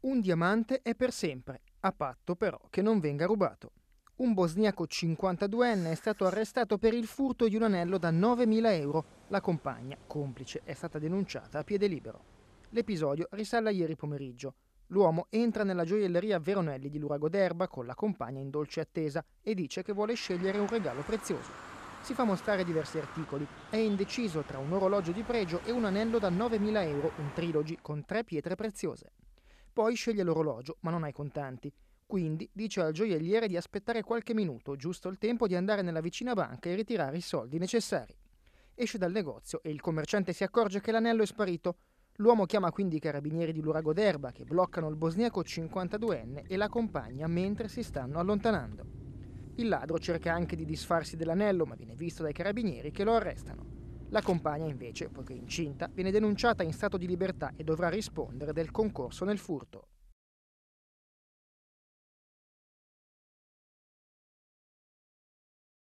Un diamante è per sempre, a patto però che non venga rubato. Un bosniaco 52enne è stato arrestato per il furto di un anello da 9.000 euro. La compagna, complice, è stata denunciata a piede libero. L'episodio risale a ieri pomeriggio. L'uomo entra nella gioielleria Veronelli di Lurago d'Erba con la compagna in dolce attesa e dice che vuole scegliere un regalo prezioso. Si fa mostrare diversi articoli, è indeciso tra un orologio di pregio e un anello da 9.000 euro, un trilogy con tre pietre preziose. Poi sceglie l'orologio, ma non ha i contanti. Quindi dice al gioielliere di aspettare qualche minuto, giusto il tempo di andare nella vicina banca e ritirare i soldi necessari. Esce dal negozio e il commerciante si accorge che l'anello è sparito. L'uomo chiama quindi i carabinieri di Lurago d'Erba che bloccano il bosniaco 52enne e l'accompagna mentre si stanno allontanando. Il ladro cerca anche di disfarsi dell'anello ma viene visto dai carabinieri che lo arrestano. La compagna invece, poiché incinta, viene denunciata in stato di libertà e dovrà rispondere del concorso nel furto.